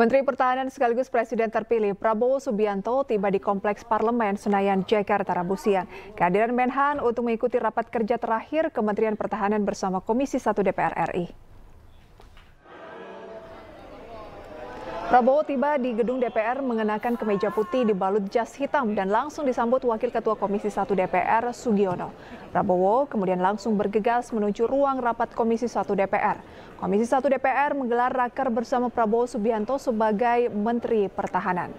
Menteri Pertahanan sekaligus Presiden terpilih Prabowo Subianto tiba di Kompleks Parlemen Senayan, Jakarta Rabu siang. Kehadiran Menhan untuk mengikuti rapat kerja terakhir Kementerian Pertahanan bersama Komisi 1 DPR RI. Prabowo tiba di gedung DPR mengenakan kemeja putih dibalut jas hitam dan langsung disambut Wakil Ketua Komisi 1 DPR Sugiono. Prabowo kemudian langsung bergegas menuju ruang rapat Komisi 1 DPR. Komisi 1 DPR menggelar raker bersama Prabowo Subianto sebagai Menteri Pertahanan.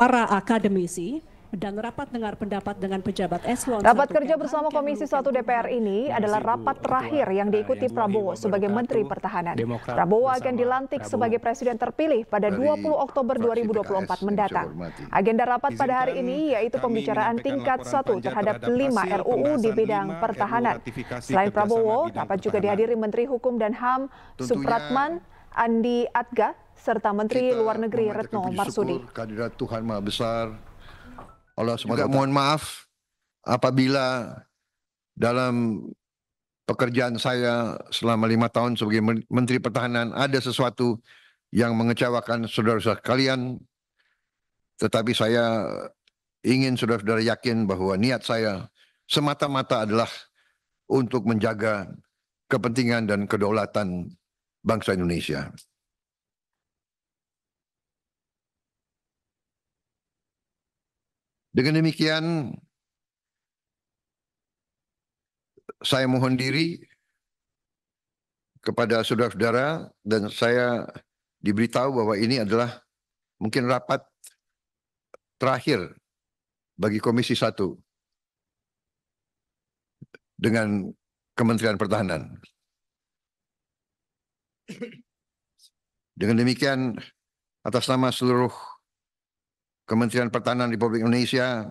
Para akademisi dan rapat dengar pendapat dengan pejabat eselon. Rapat kerja bersama Komisi 1 DPR ini adalah rapat terakhir yang diikuti Prabowo sebagai Menteri Pertahanan. Prabowo akan dilantik sebagai presiden terpilih pada 20 Oktober 2024 mendatang. Agenda rapat pada hari ini yaitu pembicaraan tingkat 1 terhadap 5 RUU di bidang pertahanan. Selain Prabowo, rapat juga dihadiri Menteri Hukum dan HAM Supratman Andi Atga serta Menteri Luar Negeri Retno Marsudi. Kehadirat Tuhan Maha Besar, Allah Juga mohon maaf apabila dalam pekerjaan saya selama lima tahun sebagai Menteri Pertahanan ada sesuatu yang mengecewakan saudara-saudara kalian. Tetapi saya ingin saudara-saudara yakin bahwa niat saya semata-mata adalah untuk menjaga kepentingan dan kedaulatan bangsa Indonesia. Dengan demikian, saya mohon diri kepada saudara-saudara dan saya diberitahu bahwa ini adalah mungkin rapat terakhir bagi Komisi Satu dengan Kementerian Pertahanan. Dengan demikian, atas nama seluruh Kementerian Pertahanan Republik Indonesia,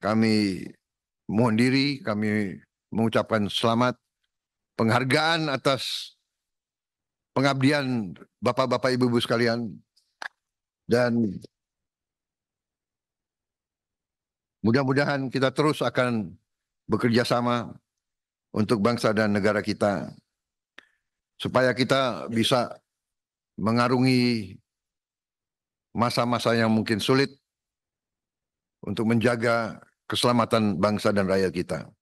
kami mohon diri, kami mengucapkan selamat penghargaan atas pengabdian Bapak-Bapak Ibu-Ibu sekalian dan mudah-mudahan kita terus akan bekerja sama untuk bangsa dan negara kita supaya kita bisa mengarungi masa-masa yang mungkin sulit untuk menjaga keselamatan bangsa dan rakyat kita.